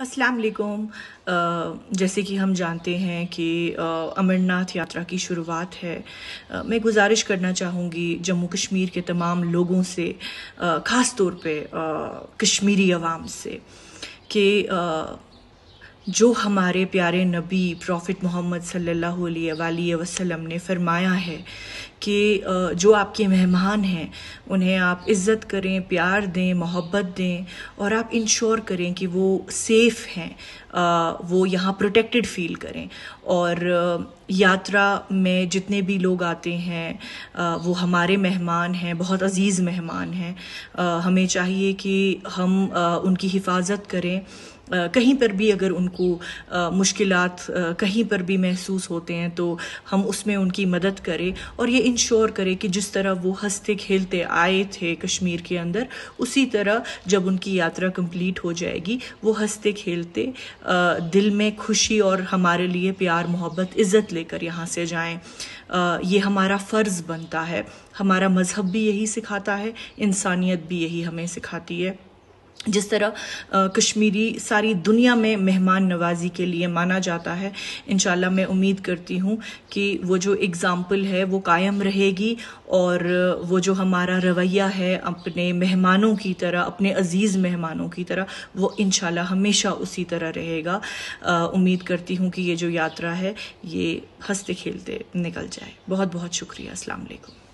असलकुम जैसे कि हम जानते हैं कि अमरनाथ यात्रा की शुरुआत है आ, मैं गुजारिश करना चाहूँगी जम्मू कश्मीर के तमाम लोगों से ख़ास तौर पे कश्मीरी आवाम से कि जो हमारे प्यारे नबी प्रॉफ़िट मोहम्मद सल्लल्लाहु अलैहि वसल्लम ने फरमाया है कि जो आपके मेहमान हैं उन्हें आप इज़्ज़त करें प्यार दें मोहब्बत दें और आप इंश्योर करें कि वो सेफ़ हैं वो यहाँ प्रोटेक्टेड फील करें और यात्रा में जितने भी लोग आते हैं वो हमारे मेहमान हैं बहुत अज़ीज़ मेहमान हैं हमें चाहिए कि हम उनकी हिफाजत करें कहीं पर भी अगर उनको मुश्किल कहीं पर भी महसूस होते हैं तो हम उसमें उनकी मदद करें और ये इंश्योर करें कि जिस तरह वो हंसते खेलते आए थे कश्मीर के अंदर उसी तरह जब उनकी यात्रा कंप्लीट हो जाएगी वो हंसते खेलते दिल में खुशी और हमारे लिए प्यार मोहब्बत इज़्ज़त लेकर यहाँ से जाएं ये हमारा फ़र्ज़ बनता है हमारा मज़हब भी यही सिखाता है इंसानियत भी यही हमें सिखाती है जिस तरह आ, कश्मीरी सारी दुनिया में मेहमान नवाजी के लिए माना जाता है इन मैं उम्मीद करती हूँ कि वो जो एग्ज़ाम्पल है वो कायम रहेगी और वो जो हमारा रवैया है अपने मेहमानों की तरह अपने अज़ीज़ मेहमानों की तरह वो इन हमेशा उसी तरह रहेगा उम्मीद करती हूँ कि ये जो यात्रा है ये हंसते खेलते निकल जाए बहुत बहुत शुक्रिया असलकम